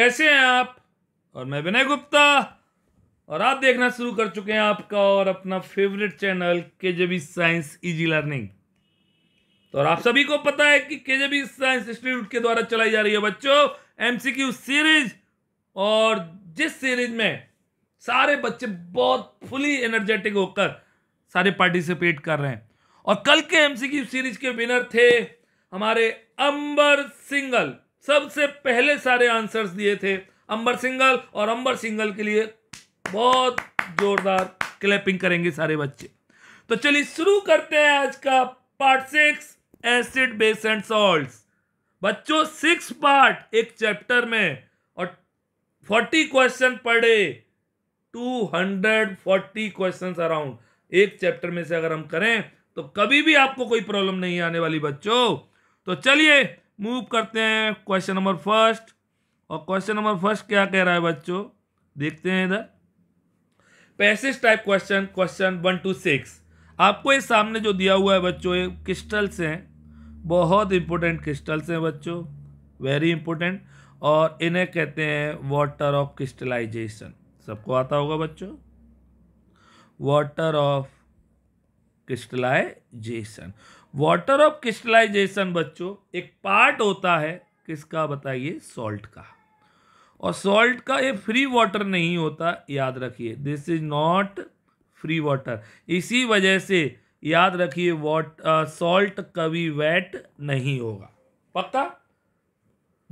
कैसे हैं आप और मैं विनय गुप्ता और आप देखना शुरू कर चुके हैं आपका और अपना फेवरेट चैनल के जे साइंस इजी लर्निंग तो और आप सभी को पता है कि के जे साइंस इंस्टीट्यूट के द्वारा चलाई जा रही है बच्चों एमसीक्यू सीरीज और जिस सीरीज में सारे बच्चे बहुत फुली एनर्जेटिक होकर सारे पार्टिसिपेट कर रहे हैं और कल के एमसीक्यू सीरीज के विनर थे हमारे अंबर सिंगल सबसे पहले सारे आंसर्स दिए थे अंबर सिंगल और अंबर सिंगल के लिए बहुत जोरदार क्लैपिंग करेंगे सारे बच्चे तो चलिए शुरू करते हैं आज का part six acid base and salt बच्चों सिक्स पार्ट एक चैप्टर में और फोर्टी क्वेश्चन पढ़े two hundred forty question around एक चैप्टर में से अगर हम करें तो कभी भी आपको कोई प्रॉब्लम नहीं आने वाली बच्चों तो चलिए मूव करते हैं क्वेश्चन नंबर फर्स्ट और क्वेश्चन नंबर फर्स्ट क्या कह रहा है बच्चों देखते हैं इधर passage type question question one two six आपको ये सामने जो दिया हुआ है बच्चों ये क्रिस्टल्स हैं बहुत इंपॉर्टेंट क्रिस्टल्स हैं बच्चों वेरी इंपॉर्टेंट और इन्हें कहते हैं वाटर ऑफ क्रिस्टलाइजेशन सबको आता होगा बच्चों water of crystallization water of crystallization बच्चों एक पार्ट होता है किसका बताइए सॉल्ट का और सॉल्ट का ये फ्री वाटर नहीं होता याद रखिए this is not free water इसी वजह से याद रखिए वॉट सॉल्ट uh, कभी वेट नहीं होगा पक्का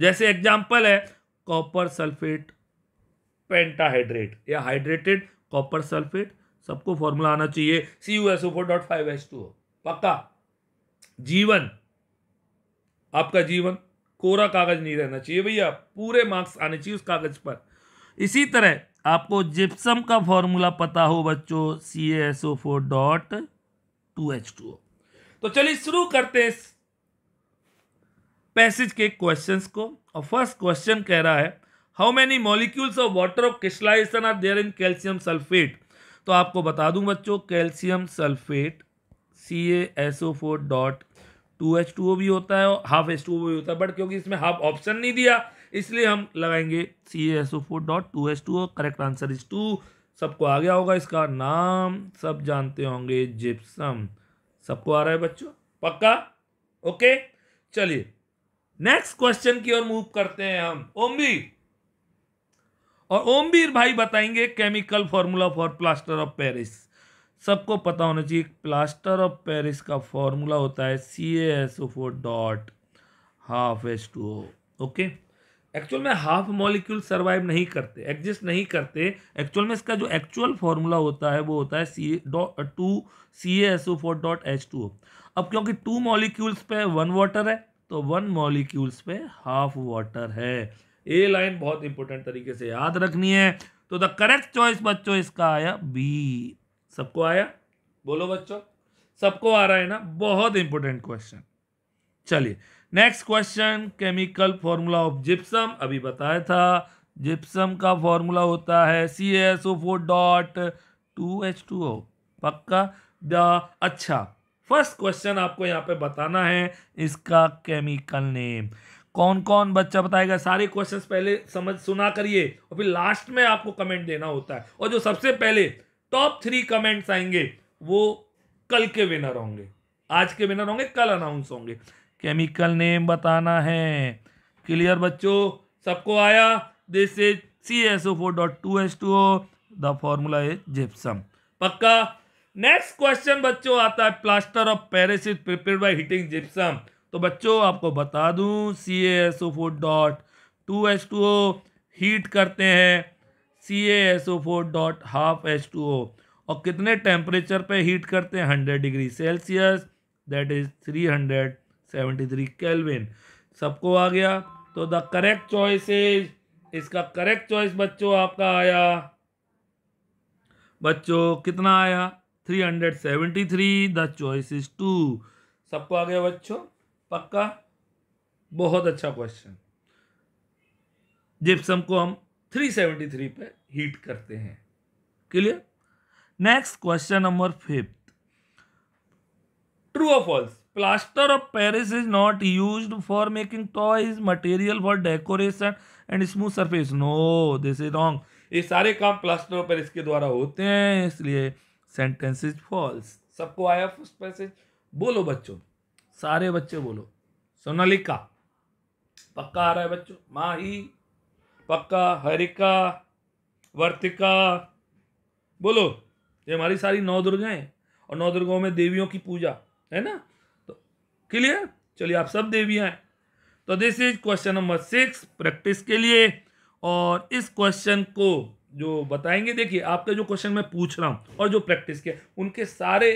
जैसे एग्जाम्पल है कॉपर सल्फेट पेंटाहाइड्रेट या हाइड्रेटेड कॉपर सल्फेट सबको फॉर्मूला आना चाहिए C U S O four dot five S two पक्का जीवन आपका जीवन कोरा कागज नहीं रहना चाहिए भैया पूरे मार्क्स आने चाहिए उस कागज पर इसी तरह आपको जिप्सम का फॉर्मूला पता हो बच्चों C S O four dot two H two O तो चलिए शुरू करते हैं इस पैसेज के क्वेश्चंस को और फर्स्ट क्वेश्चन कह रहा है how many molecules of water of crystallization are there in calcium sulphate तो आपको बता दूं बच्चों calcium sulphate C S O four dot two H two O भी होता है और हाफ एच टू ओ भी होता है बट क्योंकि इसमें हाफ ऑप्शन नहीं दिया इसलिए हम लगाएंगे C S O four dot two H two O correct answer is two सबको आ गया होगा इसका नाम सब जानते होंगे जिप्सम सबको आ रहा है बच्चों पक्का ओके चलिए नेक्स्ट क्वेश्चन की ओर मूव करते हैं हम ओमवीर और ओमवीर भाई बताएंगे chemical formula for plaster of Paris सबको पता होना चाहिए प्लास्टर ऑफ पेरिस का फॉर्मूला होता है C S O four dot half S two O okay actual में हाफ मॉलिक्यूल सर्वाइव नहीं करते एग्जिस्ट नहीं करते एक्चुअल में इसका जो एक्चुअल फॉर्मूला होता है वो होता है C dot two C S O four dot H two O अब क्योंकि टू मॉलिक्यूल्स पे वन वाटर है तो वन मॉलिक्यूल्स पे हाफ वाटर है ए लाइन बहुत इंपॉर्टेंट तरीके से याद रखनी है तो द करेक्ट चॉइस बच्चों इसका आया बी सबको आया बोलो बच्चों सबको आ रहा है ना बहुत इंपॉर्टेंट क्वेश्चन चलिए next question chemical formula of gypsum अभी बताया था जिप्सम का फॉर्मूला होता है C S O four dot two H two O पक्का द अच्छा फर्स्ट क्वेश्चन आपको यहाँ पे बताना है इसका केमिकल नेम कौन कौन बच्चा बताएगा सारे क्वेश्चंस पहले समझ सुना करिए और फिर लास्ट में आपको कमेंट देना होता है और जो सबसे पहले टॉप थ्री कमेंट्स आएंगे वो कल के विनर होंगे आज के विनर होंगे कल अनाउंस होंगे केमिकल नेम बताना है क्लियर बच्चों सबको आया this is C S O four dot two S two O the formula is gypsum पक्का नेक्स्ट क्वेश्चन बच्चों आता है plaster of Paris is prepare by heating gypsum तो बच्चों आपको बता दूं C S O four dot two S two O heat करते हैं C S O four dot half H two O और कितने टेम्परेचर पे हीट करते हैं hundred degree Celsius that is three hundred seventy three kelvin सबको आ गया तो द करेक्ट चॉइस इज इसका करेक्ट चॉइस बच्चों आपका आया बच्चों कितना आया three hundred seventy three the choice is two सबको आ गया बच्चों पक्का बहुत अच्छा क्वेश्चन जिप्सम को हम 373 पे हीट करते हैं clear next question number fifth true और false plaster of Paris is not use for making toys material for decoration and smooth surface no this is wrong ये सारे काम प्लास्टर ऑफ पेरिस के द्वारा होते हैं इसलिए सेंटेंस इज फॉल्स सबको आया फर्स्ट पैसेज बोलो बच्चों सारे बच्चे बोलो सोनालिका पक्का आ रहा है बच्चों माही पक्का हरिका वर्तिका बोलो ये हमारी सारी नौ दुर्गाएं हैं और नौ दुर्गाओं में देवियों की पूजा है ना तो क्लियर चलिए आप सब देवियां हैं तो this is question number six practice के लिए और इस क्वेश्चन को जो बताएंगे देखिए आपका जो क्वेश्चन मैं पूछ रहा हूँ और जो प्रैक्टिस के उनके सारे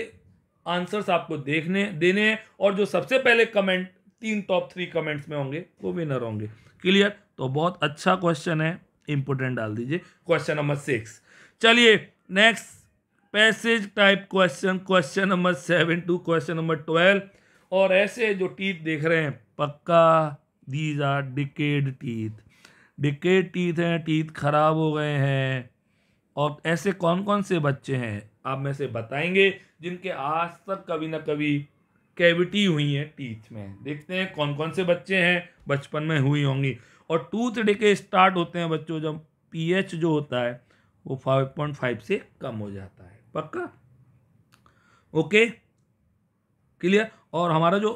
आंसर्स आपको देखने देने हैं और जो सबसे पहले कमेंट तीन टॉप थ्री कमेंट्स में होंगे वो विनर होंगे क्लियर तो बहुत अच्छा क्वेश्चन है इंपोर्टेंट डाल दीजिए क्वेश्चन नंबर सिक्स चलिए next passage type question question number seven to question number twelve और ऐसे जो टीथ देख रहे हैं पक्का these are decayed teeth decayed teeth हैं टीथ खराब हो गए हैं और ऐसे कौन कौन से बच्चे हैं आप में से बताएंगे जिनके आज तक कभी ना कभी कैविटी हुई है टीथ में देखते हैं कौन कौन से बच्चे हैं बचपन में हुई होंगी और टूथ डे स्टार्ट होते हैं बच्चों जब पीएच जो होता है वो 5.5 से कम हो जाता है पक्का ओके क्लियर और हमारा जो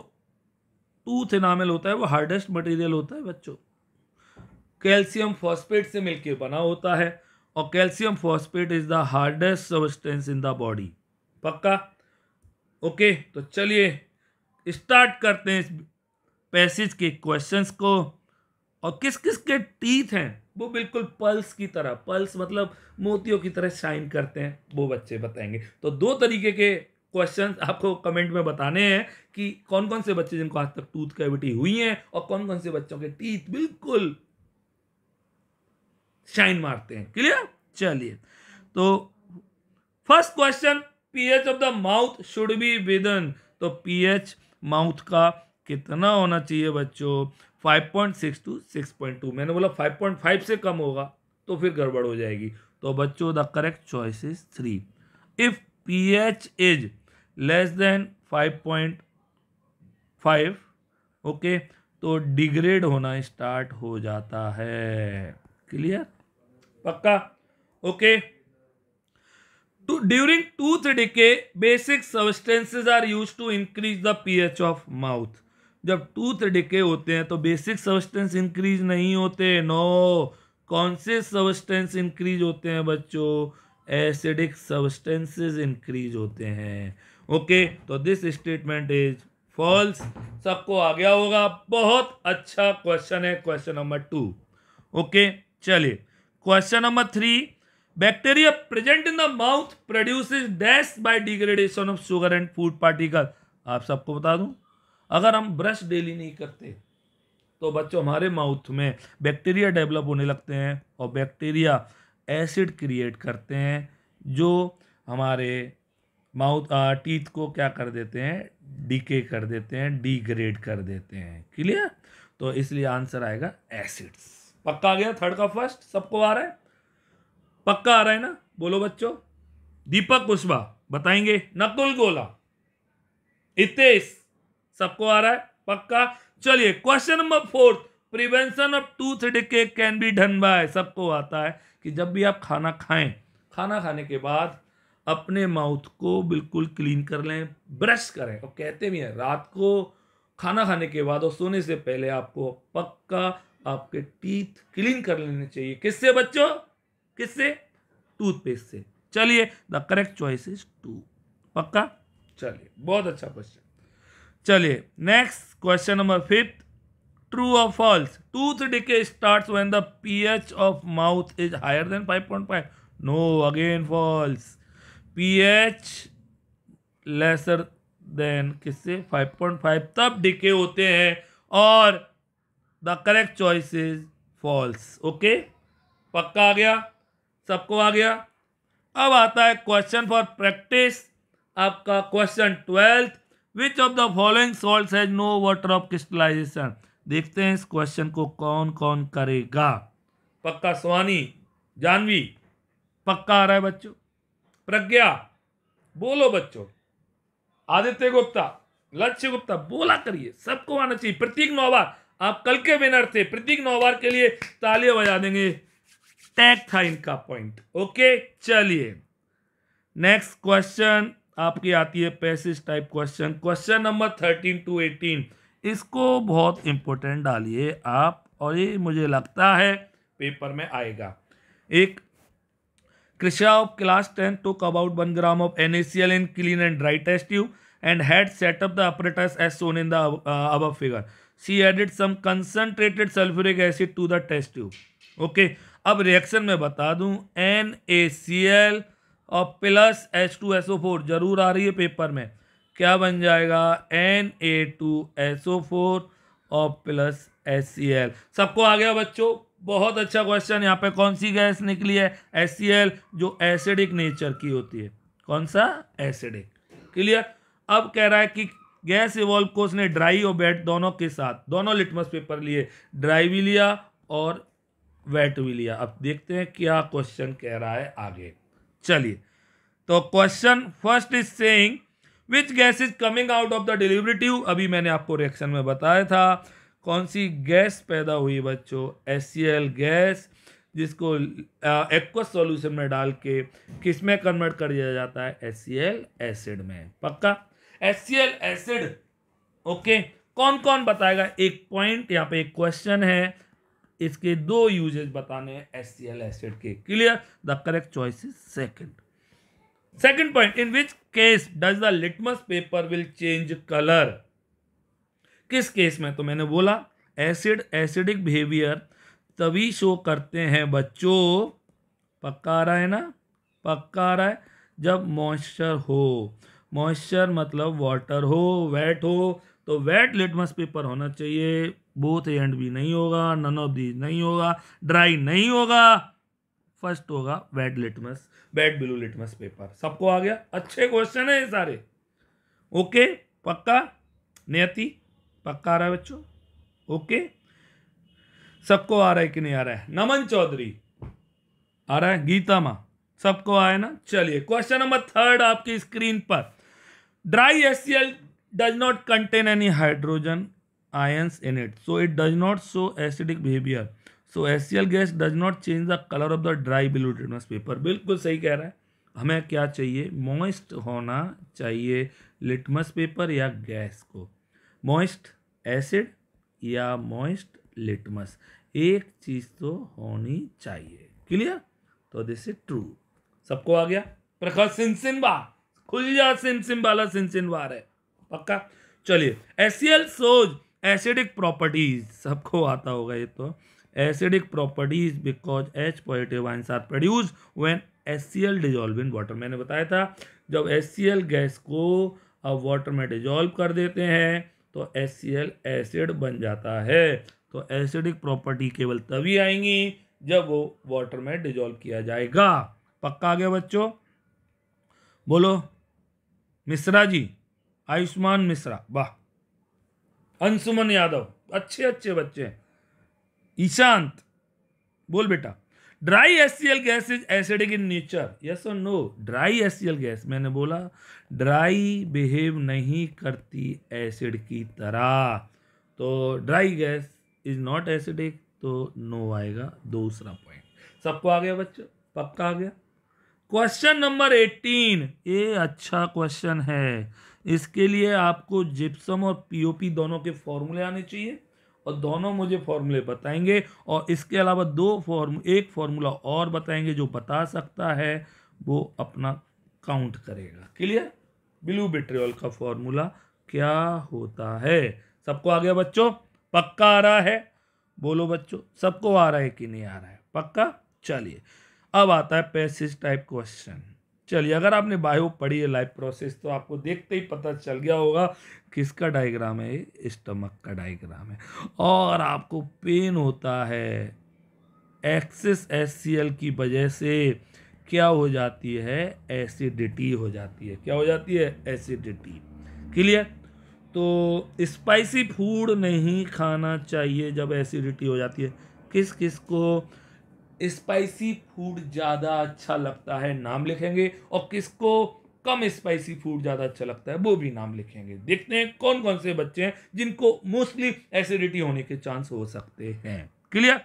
टूथ इनामेल होता है वो हार्डेस्ट मटेरियल होता है बच्चों कैल्शियम फॉस्फेट से मिलके बना होता है और calcium phosphate is the hardest substance in the body पक्का ओके तो चलिए स्टार्ट करते हैं इस पैसेज के क्वेश्चंस को और किस किस के टीथ हैं वो बिल्कुल पल्स की तरह पल्स मतलब मोतियों की तरह शाइन करते हैं वो बच्चे बताएंगे तो दो तरीके के क्वेश्चन आपको कमेंट में बताने हैं कि कौन कौन से बच्चे जिनको आज तक टूथ कैविटी हुई है और कौन कौन से बच्चों के टीथ बिल्कुल शाइन मारते हैं क्लियर चलिए तो first question pH of the mouth should be within तो पीएच माउथ का कितना होना चाहिए बच्चों 5.6 टू 6.2 मैंने बोला 5.5 से कम होगा तो फिर गड़बड़ हो जाएगी तो बच्चों the correct choice is three if P H is less than 5.5 okay तो डिग्रेड होना स्टार्ट हो जाता है क्लियर पक्का okay to during tooth basic basic are use to increase the P H of mouth जब टूथ डिके होते हैं तो बेसिक सबस्टेंस इंक्रीज नहीं होते नो कौन से सबस्टेंस इंक्रीज होते हैं बच्चों एसिडिक सबस्टेंसेज इंक्रीज होते हैं ओके तो दिस स्टेटमेंट इज फॉल्स सबको आ गया होगा बहुत अच्छा क्वेश्चन है क्वेश्चन नंबर टू ओके चलिए question number three bacteria present in the mouth produces dash by degradation of sugar and food particle आप सबको बता दूं अगर हम ब्रश डेली नहीं करते तो बच्चों हमारे माउथ में बैक्टीरिया डेवलप होने लगते हैं और बैक्टीरिया एसिड क्रिएट करते हैं जो हमारे माउथ टीथ को क्या कर देते हैं डीके कर देते हैं डीग्रेड कर देते हैं क्लियर तो इसलिए आंसर आएगा एसिड्स पक्का आ गया थर्ड का फर्स्ट सबको आ रहा है पक्का आ रहा है ना बोलो बच्चों दीपक कुशवा बताएंगे नकुल गोला इतेश सबको आ रहा है पक्का चलिए question number fourth prevention of tooth decay can be done by सबको आता है कि जब भी आप खाना खाएं खाना खाने के बाद अपने माउथ को बिल्कुल क्लीन कर लें ब्रश करें और कहते भी हैं रात को खाना खाने के बाद और सोने से पहले आपको पक्का आपके टीथ क्लीन कर लेने चाहिए किससे बच्चों किससे टूथपेस्ट से चलिए the correct choice is two पक्का चलिए बहुत अच्छा क्वेश्चन चलिए next question number fifth true और false tooth decay start when the pH of mouth is higher than 5.5 no again false pH lesser than किससे 5.5 तब डिके होते हैं और the correct choice is false okay पक्का आ गया सबको आ गया अब आता है क्वेश्चन फॉर प्रैक्टिस आपका question twelfth which of the following salt has no water of crystallization देखते हैं इस क्वेश्चन को कौन कौन करेगा पक्का स्वानी जानवी पक्का आ रहा है बच्चों प्रज्ञा बोलो बच्चों आदित्य गुप्ता लक्ष्य गुप्ता बोला करिए सबको आना चाहिए प्रतीक नौवार आप कल के विनर थे प्रतीक नौवार के लिए तालियां बजा देंगे टैग था इनका पॉइंट ओके चलिए नेक्स्ट क्वेश्चन आपकी आती है passage type question question number thirteen to eighteen इसको बहुत इंपॉर्टेंट डालिए आप और ये मुझे लगता है पेपर में आएगा एक कृषा of class ten took about one gram of an in clean and dry test you and had setup the the as shown in in the uh, above figure. She added some concentrated sulfuric acid to the test अब reaction में बता दूं N A C L और plus H two S O four जरूर आ रही है paper में क्या बन जाएगा N A two S O four और प्लस एस सी एल सबको आ गया बच्चों बहुत अच्छा क्वेश्चन यहाँ पे कौन सी गैस निकली है एस सी एल जो एसिडिक नेचर की होती है कौन सा एसिडिक क्लियर अब कह रहा है कि गैस इवॉल्व को उसने ड्राई और वेट दोनों के साथ दोनों लिटमस पेपर लिए ड्राई भी लिया और वेट भी लिया अब देखते हैं क्या क्वेश्चन कह रहा है आगे चलिए तो question first is saying which gas is coming out of the delivery tube अभी मैंने आपको रिएक्शन में बताया था कौन सी गैस पैदा हुई बच्चों एस गैस जिसको एक्वस सॉल्यूशन में डाल के किस में कन्वर्ट कर दिया जाता है एस एसिड में पक्का एस एसिड ओके कौन कौन बताएगा एक पॉइंट यहाँ पे एक क्वेश्चन है इसके दो यूजेज बताने एस सी एल एसिड के clear the correct choice is second second point in which case does the litmus paper will change colour किस केस में तो मैंने बोला एसिड एसिडिक बिहेवियर तभी शो करते हैं बच्चों पक्का आ रहा है ना पक्का आ रहा है जब मॉइस्चर हो मॉइस्चर मतलब वाटर हो वेट हो तो वेट लिटमस पेपर होना चाहिए बोथ एंड भी नहीं होगा नन ऑफ दीज नहीं होगा ड्राई नहीं होगा फर्स्ट होगा wet litmus wet blue litmus paper सबको आ गया अच्छे क्वेश्चन है ये सारे ओके पक्का नियति पक्का आ रहा है बच्चों ओके सबको आ रहा है कि नहीं आ रहा है नमन चौधरी आ रहा है गीता माँ सबको आया ना चलिए क्वेश्चन नंबर थर्ड आपकी स्क्रीन पर dry S L does not contain any hydrogen ions in it so it does not show acidic behavior so HCl gas does not change the color of the dry bilutrinous paper बिल्कुल सही कह रहा है हमें क्या चाहिए moist होना चाहिए लिटमस पेपर या गैस को मॉइस्ट एसिड या मॉइस्ट लिटमस एक चीज़ तो होनी चाहिए क्लियर तो दिस इज ट्रू सबको आ गया प्रखर सिंसिनबा खुल जा सिंसिन वाला सिंसिनवार है पक्का चलिए एसियल सोज एसिडिक प्रॉपर्टीज सबको आता होगा ये तो acidic properties because H positive ions are produce when S C L dissolve in water मैंने बताया था जब एस सी एल गैस को अब वाटर में डिजॉल्व कर देते हैं तो एस सी एल एसिड बन जाता है तो एसिडिक प्रॉपर्टी केवल तभी आएंगी जब वो वाटर में डिजॉल्व किया जाएगा पक्का आ गया बच्चों बोलो मिश्रा जी आयुष्मान मिश्रा वाह अंशुमन यादव अच्छे अच्छे बच्चे हैं ईशांत बोल बेटा dry S C L gas is acidic in nature yes और नो ड्राई एल गैस मैंने बोला ड्राई बिहेव नहीं करती एसिड की तरह तो dry gas is not acidic तो नो आएगा दूसरा पॉइंट सबको आ गया बच्चों पक्का आ गया क्वेश्चन नंबर एटीन ये अच्छा क्वेश्चन है इसके लिए आपको जिप्सम और पीओपी दोनों के फॉर्मूले आने चाहिए और दोनों मुझे फॉर्मूले बताएंगे और इसके अलावा दो फॉर्म एक फॉर्मूला और बताएंगे जो बता सकता है वो अपना काउंट करेगा क्लियर ब्लू बिट्रियल का फॉर्मूला क्या होता है सबको आ गया बच्चों पक्का आ रहा है बोलो बच्चों सबको आ रहा है कि नहीं आ रहा है पक्का चलिए अब आता है पैसेज टाइप क्वेश्चन चलिए अगर आपने बायो पढ़ी है लाइफ प्रोसेस तो आपको देखते ही पता चल गया होगा किसका डायग्राम है ये स्टमक का डायग्राम है और आपको पेन होता है एक्सेस एस की वजह से क्या हो जाती है एसिडिटी हो जाती है क्या हो जाती है एसिडिटी क्लियर तो स्पाइसी फूड नहीं खाना चाहिए जब एसिडिटी हो जाती है किस किस को स्पाइसी फूड ज़्यादा अच्छा लगता है नाम लिखेंगे और किसको कम स्पाइसी फूड ज़्यादा अच्छा लगता है वो भी नाम लिखेंगे देखते हैं कौन कौन से बच्चे हैं जिनको मोस्टली एसिडिटी होने के चांस हो सकते हैं क्लियर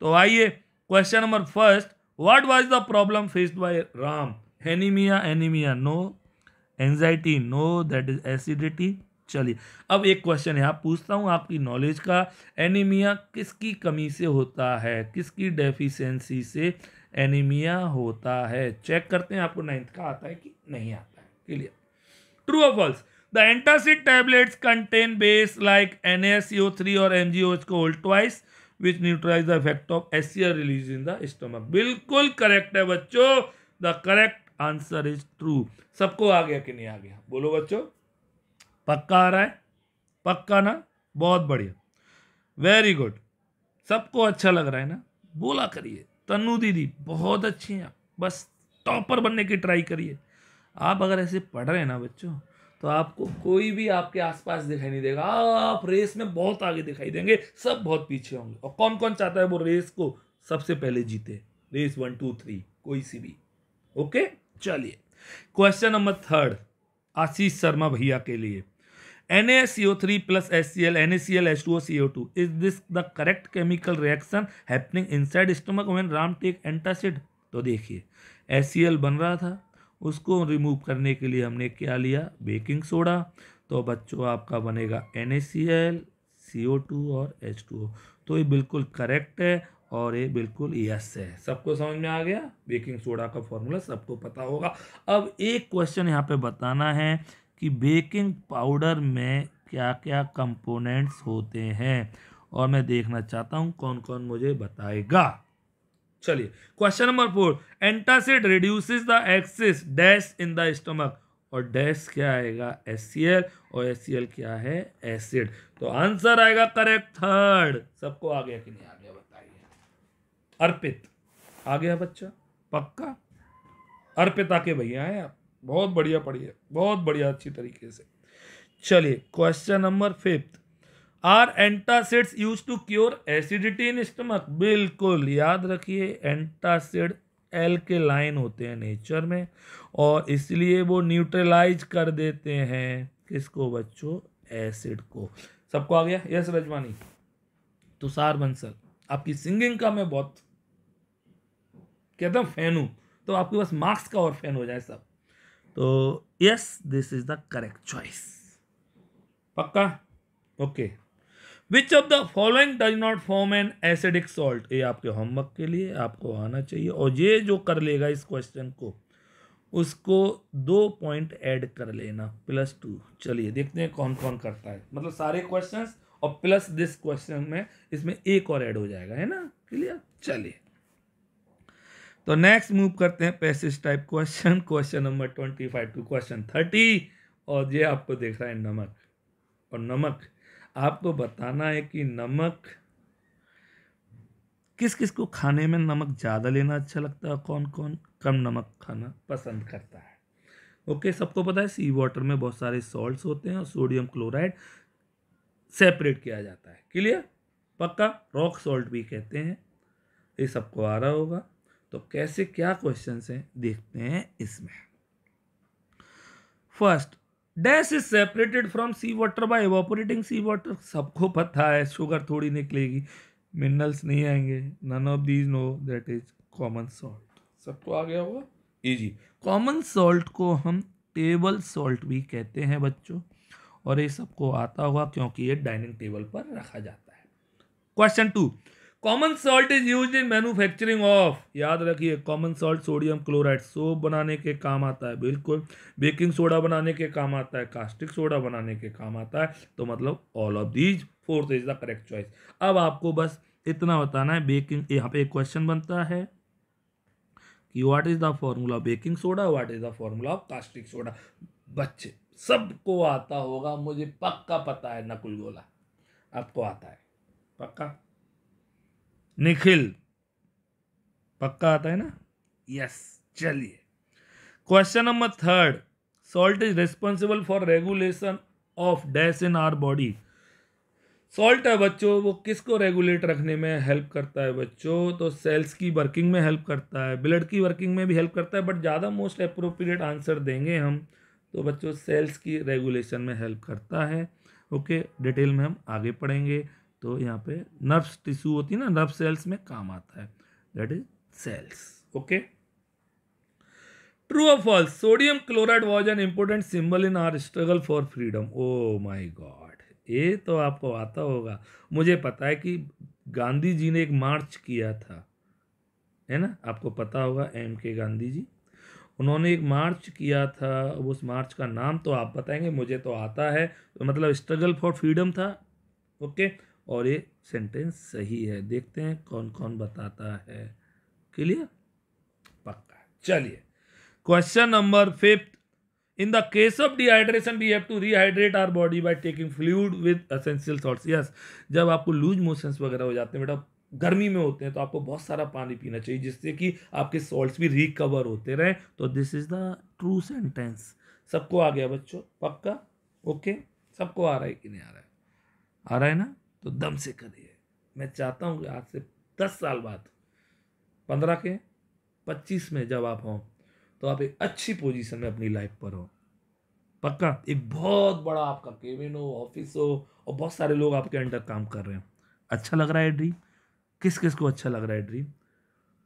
तो आइए question number first what was the problem faced by Ram anaemia anaemia no anxiety no that is acidity चलिए अब एक क्वेश्चन यहाँ पूछता हूँ आपकी नॉलेज का एनीमिया किसकी कमी से होता है किसकी डेफिशिएंसी से एनीमिया होता है चेक करते हैं आपको नाइन्थ का आता है कि नहीं आता है क्लियर ट्रू और false the antacid tablets contain base like N three और एम जी ओच को hold twice which neutralize the effect of easier release in the stomach बिल्कुल करेक्ट है बच्चों the correct answer is true सबको आ गया कि नहीं आ गया बोलो बच्चों पक्का आ रहा है पक्का ना बहुत बढ़िया वेरी गुड सबको अच्छा लग रहा है ना बोला करिए तन्नू दीदी बहुत अच्छी हैं बस टॉपर बनने की ट्राई करिए आप अगर ऐसे पढ़ रहे हैं ना बच्चों तो आपको कोई भी आपके आसपास दिखाई नहीं देगा आप रेस में बहुत आगे दिखाई देंगे सब बहुत पीछे होंगे और कौन कौन चाहता है वो रेस को सबसे पहले जीते रेस वन टू थ्री कोई सी भी ओके चलिए question number third Ashish Sharma भैया के लिए NaCO3 plus HCl, NaCl, H2O, CO2. Is this the correct chemical reaction happening inside stomach when Ram take antacid? तो देखिए HCl बन रहा था उसको रिमूव करने के लिए हमने क्या लिया बेकिंग सोडा तो बच्चों आपका बनेगा NaCl, CO2 और H2O. तो ये बिल्कुल करेक्ट है और ये बिल्कुल यस है सबको समझ में आ गया बेकिंग सोडा का फॉर्मूला सबको पता होगा अब एक क्वेश्चन यहाँ पे बताना है कि बेकिंग पाउडर में क्या क्या कंपोनेंट्स होते हैं और मैं देखना चाहता हूं कौन कौन मुझे बताएगा चलिए question number four antacid reduces the excess dash in the stomach और डैश क्या आएगा एस और एस क्या है एसिड तो आंसर आएगा करेक्ट थर्ड सबको आ गया कि नहीं आ गया बताइए अर्पित आ गया बच्चा पक्का अर्पिता के भैया हैं आप बहुत बढ़िया पढ़ी है बहुत बढ़िया अच्छी तरीके से चलिए question number fifth are antacids use to cure acidity in stomach बिल्कुल याद रखिए एंटासिड एल के लाइन होते हैं नेचर में और इसलिए वो न्यूट्रलाइज कर देते हैं किसको बच्चों एसिड को सबको आ गया यस रजवानी तुषार बंसल आपकी सिंगिंग का मैं बहुत कहता हूँ फैन हूँ तो आपके पास मार्क्स का और फैन हो जाए सब तो yes this is the correct choice पक्का okay which of the following does not form an acidic salt ये आपके होमवर्क के लिए आपको आना चाहिए और ये जो कर लेगा इस क्वेश्चन को उसको दो पॉइंट ऐड कर लेना प्लस टू चलिए देखते हैं कौन कौन करता है मतलब सारे क्वेश्चंस और प्लस दिस क्वेश्चन में इसमें एक और ऐड हो जाएगा है ना क्लियर चलिए तो नेक्स्ट मूव करते हैं passage type question question number twenty five to question thirty और ये आपको देख रहा है नमक और नमक आपको बताना है कि नमक किस किस को खाने में नमक ज़्यादा लेना अच्छा लगता है कौन कौन कम नमक खाना पसंद करता है ओके सबको पता है सी वाटर में बहुत सारे सॉल्ट्स होते हैं और सोडियम क्लोराइड सेपरेट किया जाता है क्लियर पक्का रॉक सॉल्ट भी कहते हैं ये सबको आ रहा होगा तो कैसे क्या क्वेश्चन हैं देखते हैं इसमें first dash is separated from sea water by evaporating sea water सबको पता है शुगर थोड़ी निकलेगी मिनरल्स नहीं आएंगे none of these no that is common salt सबको आ गया होगा इजी कॉमन सॉल्ट को हम टेबल सॉल्ट भी कहते हैं बच्चों और ये सबको आता होगा क्योंकि ये डाइनिंग टेबल पर रखा जाता है question two common salt is use in manufacturing of याद रखिए common salt sodium chloride soap बनाने के काम आता है बिल्कुल बेकिंग सोडा बनाने के काम आता है कास्टिक सोडा बनाने के काम आता है तो मतलब all of these fourth is the correct choice अब आपको बस इतना बताना है बेकिंग यहाँ पे एक क्वेश्चन बनता है कि what is the formula of baking soda what is the formula of caustic soda बच्चे सबको आता होगा मुझे पक्का पता है नकुल गोला आपको आता है पक्का निखिल पक्का आता है ना यस चलिए question number third salt is responsible for regulation of dash in our body salt है बच्चों वो किसको रेगुलेट रखने में हेल्प करता है बच्चों तो सेल्स की वर्किंग में हेल्प करता है ब्लड की वर्किंग में भी हेल्प करता है बट ज़्यादा मोस्ट अप्रोप्रिएट आंसर देंगे हम तो बच्चों सेल्स की रेगुलेशन में हेल्प करता है ओके डिटेल में हम आगे पढ़ेंगे तो यहाँ पे नर्व्स टिश्यू होती है ना नर्व सेल्स में काम आता है that is cells okay true और false sodium chloride was an important symbol in our struggle for freedom oh my god ये तो आपको आता होगा मुझे पता है कि गांधी जी ने एक मार्च किया था है ना आपको पता होगा एम के गांधी जी उन्होंने एक मार्च किया था उस मार्च का नाम तो आप बताएंगे मुझे तो आता है तो मतलब स्ट्रगल फॉर फ्रीडम था ओके okay? और ये सेंटेंस सही है देखते हैं कौन कौन बताता है क्लियर पक्का चलिए question number fifth in the case of dehydration we have to rehydrate our body by taking fluid with essential salts yes जब आपको लूज मोशंस वगैरह हो जाते हैं बेटा गर्मी में होते हैं तो आपको बहुत सारा पानी पीना चाहिए जिससे कि आपके सॉल्ट्स भी रिकवर होते रहें तो this is the true sentence सबको आ गया बच्चों पक्का ओके सबको आ रहा है कि नहीं आ रहा है आ रहा है ना तो दम से करिए मैं चाहता हूँ कि आज से दस साल बाद पंद्रह के पच्चीस में जब आप हों तो आप एक अच्छी पोजीशन में अपनी लाइफ पर हो पक्का एक बहुत बड़ा आपका केबिन हो ऑफिस हो और बहुत सारे लोग आपके अंडर काम कर रहे हैं अच्छा लग रहा है ड्रीम किस किस को अच्छा लग रहा है ड्रीम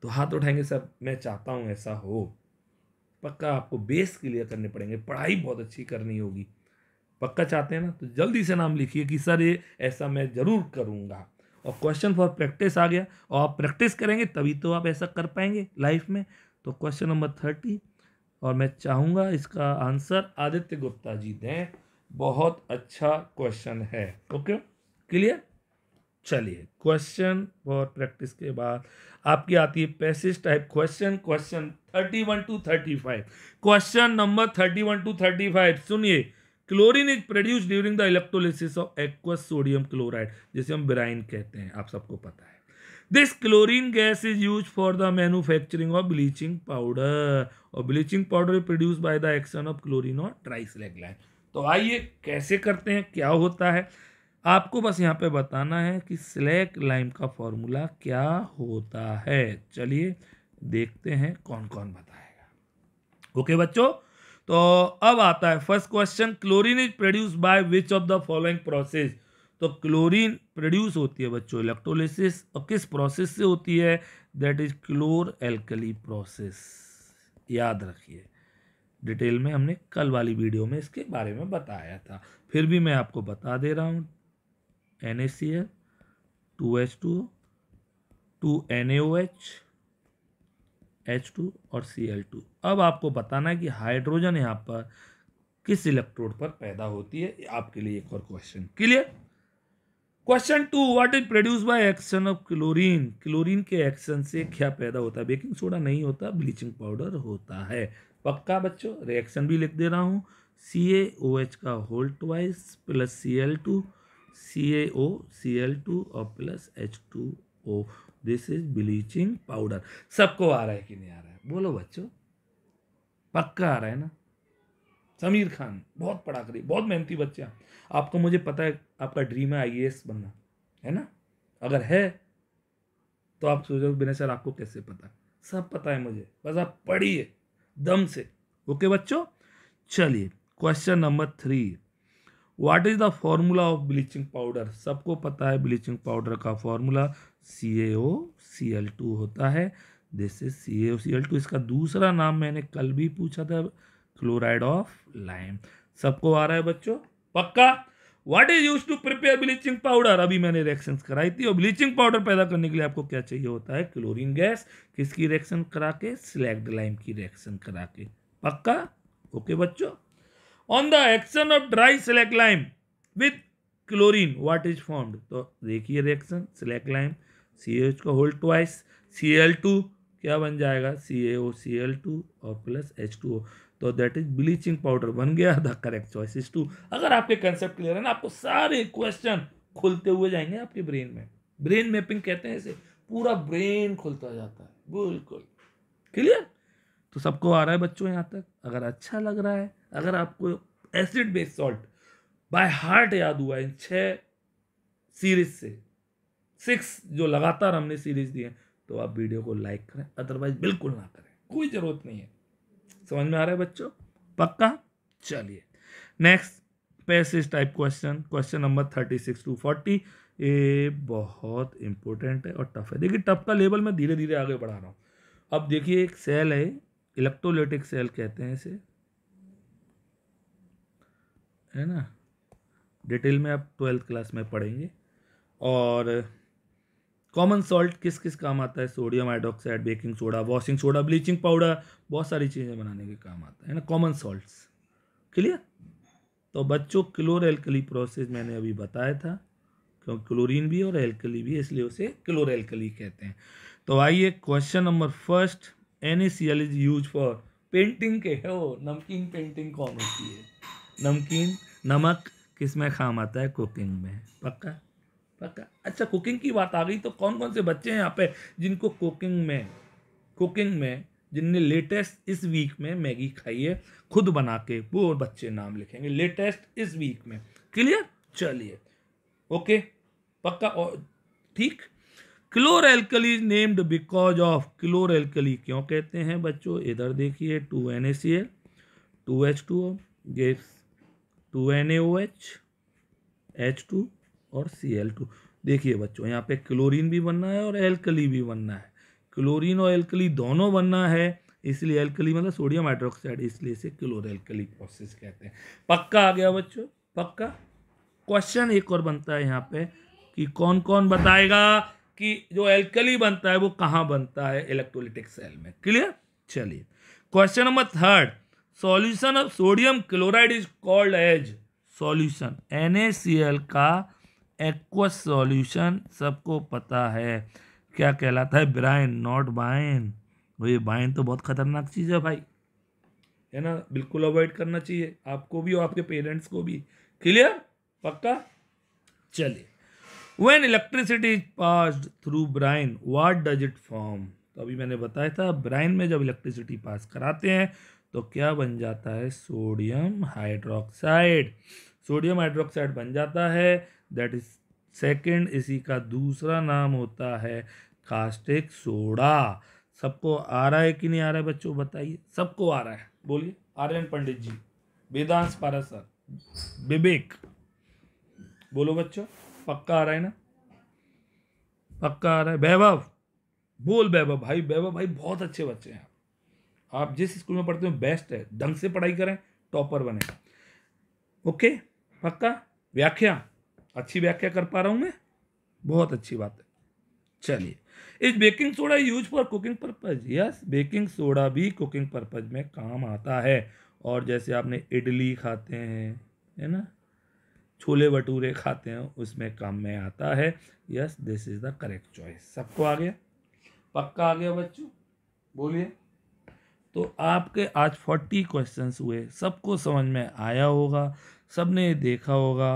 तो हाथ उठाएंगे सर मैं चाहता हूँ ऐसा हो पक्का आपको बेस क्लियर करने पड़ेंगे पढ़ाई बहुत अच्छी करनी होगी पक्का चाहते हैं ना तो जल्दी से नाम लिखिए कि सर ये ऐसा मैं ज़रूर करूँगा और क्वेश्चन फॉर प्रैक्टिस आ गया और आप प्रैक्टिस करेंगे तभी तो आप ऐसा कर पाएंगे लाइफ में तो क्वेश्चन नंबर थर्टी और मैं चाहूँगा इसका आंसर आदित्य गुप्ता जी दें बहुत अच्छा क्वेश्चन है ओके क्लियर चलिए क्वेश्चन फॉर प्रैक्टिस के बाद आपकी आती है passage type question question thirty one to thirty five question number thirty one to thirty five सुनिए chlorine is produce during the electrolysis of aqueous sodium chloride जिसे हम brine कहते हैं आप सबको पता है this chlorine gas is use for the manufacturing of bleaching powder और bleaching powder produce by the action of chlorine और ट्राइसलेग्लाइन तो आइए कैसे करते हैं क्या होता है आपको बस यहाँ पे बताना है कि स्लैक लाइम का फॉर्मूला क्या होता है चलिए देखते हैं कौन कौन बताएगा ओके बच्चों तो अब आता है first question chlorine is produce by which of the following process तो क्लोरीन प्रोड्यूस होती है बच्चों इलेक्ट्रोलिसिस और किस प्रोसेस से होती है that is chlor alkali process याद रखिए डिटेल में हमने कल वाली वीडियो में इसके बारे में बताया था फिर भी मैं आपको बता दे रहा हूँ N A C L two H two two N A O H H two और सी एल टू अब आपको बताना है कि हाइड्रोजन यहाँ पर किस इलेक्ट्रोड पर पैदा होती है आपके लिए एक और question clear question two what is produce by action of chlorine chlorine के एक्शन से क्या पैदा होता है बेकिंग सोडा नहीं होता ब्लीचिंग पाउडर होता है पक्का बच्चों रिएक्शन भी लिख दे रहा हूँ सी ए ओ एच का whole twice plus C L two C A O C L two और plus H two O this is bleaching powder सबको आ रहा है कि नहीं आ रहा है बोलो बच्चों पक्का आ रहा है ना समीर खान बहुत पढ़ा करी बहुत मेहनती बच्चे हैं आपको मुझे पता है आपका ड्रीम है आई बनना है ना अगर है तो आप सोचो बिना सर आपको कैसे पता सब पता है मुझे बस आप पढ़िए दम से ओके बच्चों चलिए question number three what is the formula of bleaching powder सबको पता है ब्लीचिंग पाउडर का formula C A O C L two होता है this is C A O C L two इसका दूसरा नाम मैंने कल भी पूछा था क्लोराइड ऑफ लाइम सबको आ रहा है बच्चों पक्का what is use to prepare bleaching powder अभी मैंने रिएक्शन कराई थी और ब्लीचिंग पाउडर पैदा करने के लिए आपको क्या चाहिए होता है क्लोरीन गैस किसकी रिएक्शन करा के सिलेक्ट लाइम की रिएक्शन करा के पक्का ओके बच्चों on the action of dry slack lime with chlorine what is formed तो देखिए reaction slack lime C H का whole twice C L two क्या बन जाएगा C A O C L two और प्लस एच टू ओ तो that is bleaching powder बन गया the correct choice is two अगर आपके कंसेप्ट क्लियर है ना आपको सारे क्वेश्चन खुलते हुए जाएंगे आपके ब्रेन में ब्रेन मैपिंग कहते हैं इसे पूरा ब्रेन खुलता जाता है बिल्कुल क्लियर तो सबको आ रहा है बच्चों यहाँ तक अगर अच्छा लग रहा है अगर आपको acid base salt by heart याद हुआ इन छः सीरीज से सिक्स जो लगातार हमने सीरीज दी है तो आप वीडियो को लाइक करें अदरवाइज बिल्कुल ना करें कोई ज़रूरत नहीं है समझ में आ रहा है बच्चों पक्का चलिए next passage type question question number thirty six to forty ये बहुत इंपॉर्टेंट है और टफ है देखिए टफ का लेवल मैं धीरे धीरे आगे बढ़ा रहा हूँ अब देखिए एक सेल है इलेक्ट्रोलिटिक सेल कहते हैं इसे है ना डिटेल में आप ट्वेल्थ क्लास में पढ़ेंगे और कॉमन सॉल्ट किस किस काम आता है sodium hydroxide baking soda washing soda bleaching powder बहुत सारी चीज़ें बनाने के काम आता है ना कॉमन सॉल्ट क्लियर तो बच्चों क्लोर एल्कली प्रोसेस मैंने अभी बताया था क्योंकि क्लोरीन भी और एल्कली भी इसलिए उसे क्लोर एल्कली कहते हैं तो आइए question number first N is use for painting के हो नमकीन पेंटिंग कौन होती है नमकीन नमक किस में काम आता है कुकिंग में पक्का पक्का अच्छा कुकिंग की बात आ गई तो कौन कौन से बच्चे हैं यहाँ पे जिनको कुकिंग में कुकिंग में जिनने लेटेस्ट इस वीक में मैगी खाई है खुद बना के वो और बच्चे नाम लिखेंगे लेटेस्ट इस वीक में क्लियर चलिए ओके पक्का और ठीक chlor alkali named because of chlor alkali क्यों कहते हैं बच्चों इधर देखिए two N A C L two H two O two N H H two और सी एल टू देखिए बच्चों यहाँ पे क्लोरीन भी बनना है और एल्कली भी बनना है क्लोरीन और एल्कली दोनों बनना है इसलिए एल्कली मतलब सोडियम हाइड्रोक्साइड इसलिए इसे क्लोर एल्कली प्रोसेस कहते हैं पक्का आ गया बच्चों पक्का क्वेश्चन एक और बनता है यहाँ पे कि कौन कौन बताएगा कि जो एल्कली बनता है वो कहाँ बनता है इलेक्ट्रोलिटिक सेल में क्लियर चलिए question number third solution of sodium chloride is called as solution N का एक्वस सॉल्यूशन सबको पता है क्या कहलाता है ब्राइन नॉट बाइन भाई बाइन तो बहुत खतरनाक चीज़ है भाई है ना बिल्कुल अवॉइड करना चाहिए आपको भी और आपके पेरेंट्स को भी क्लियर पक्का चलिए when electricity is passed through brine what does it form तो अभी मैंने बताया था ब्राइन में जब इलेक्ट्रिसिटी पास कराते हैं तो क्या बन जाता है सोडियम हाइड्रोक्साइड सोडियम हाइड्रोक्साइड बन जाता है दैट इज सेकेंड इसी का दूसरा नाम होता है कास्टिक सोडा सबको आ रहा है कि नहीं आ रहा है बच्चों बताइए सबको आ रहा है बोलिए आर्यन पंडित जी वेदांश पारा सर विवेक बोलो बच्चों पक्का आ रहा है ना पक्का आ रहा है वैभव बोल वैभव भाई वैभव भाई बहुत अच्छे बच्चे हैं आप जिस स्कूल में पढ़ते हो बेस्ट है ढंग से पढ़ाई करें टॉपर बने ओके पक्का व्याख्या अच्छी व्याख्या कर पा रहा हूँ मैं बहुत अच्छी बात है चलिए इस baking soda use for cooking purpose yes baking soda भी कुकिंग पर्पज में काम आता है और जैसे आपने इडली खाते हैं है ना छोले भटूरे खाते हैं उसमें काम में आता है yes this is the correct choice सबको आ गया पक्का आ गया बच्चों बोलिए तो आपके आज फोर्टी क्वेश्चंस हुए सबको समझ में आया होगा सब ने देखा होगा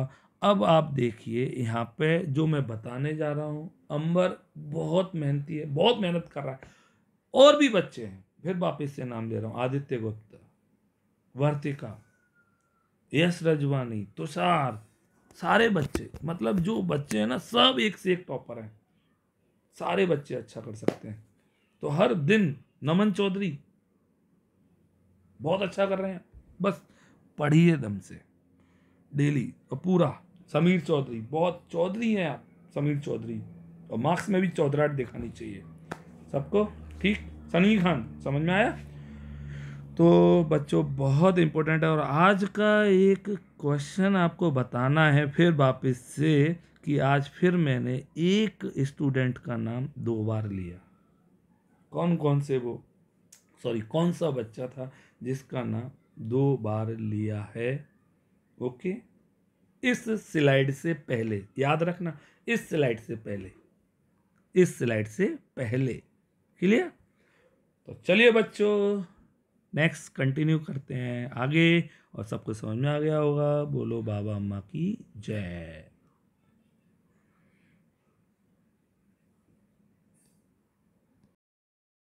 अब आप देखिए यहाँ पे जो मैं बताने जा रहा हूँ अंबर बहुत मेहनती है बहुत मेहनत कर रहा है और भी बच्चे हैं फिर वापस से नाम ले रहा हूँ आदित्य गुप्ता वर्तिका यश रजवानी तुषार सारे बच्चे मतलब जो बच्चे हैं ना सब एक से एक टॉपर हैं सारे बच्चे अच्छा कर सकते हैं तो हर दिन नमन चौधरी बहुत अच्छा कर रहे हैं बस पढ़िए दम से डेली और पूरा समीर चौधरी बहुत चौधरी हैं आप समीर चौधरी और मार्क्स में भी चौधराट दिखानी चाहिए सबको ठीक सनी खान समझ में आया तो बच्चों बहुत इम्पोर्टेंट है और आज का एक क्वेश्चन आपको बताना है फिर वापस से कि आज फिर मैंने एक स्टूडेंट का नाम दो बार लिया कौन कौन से वो सॉरी कौन सा बच्चा था जिसका नाम दो बार लिया है ओके इस स्लाइड से पहले याद रखना इस स्लाइड से पहले इस स्लाइड से पहले क्लियर तो चलिए बच्चों नेक्स्ट कंटिन्यू करते हैं आगे और सबको समझ में आ गया होगा बोलो बाबा अम्मा की जय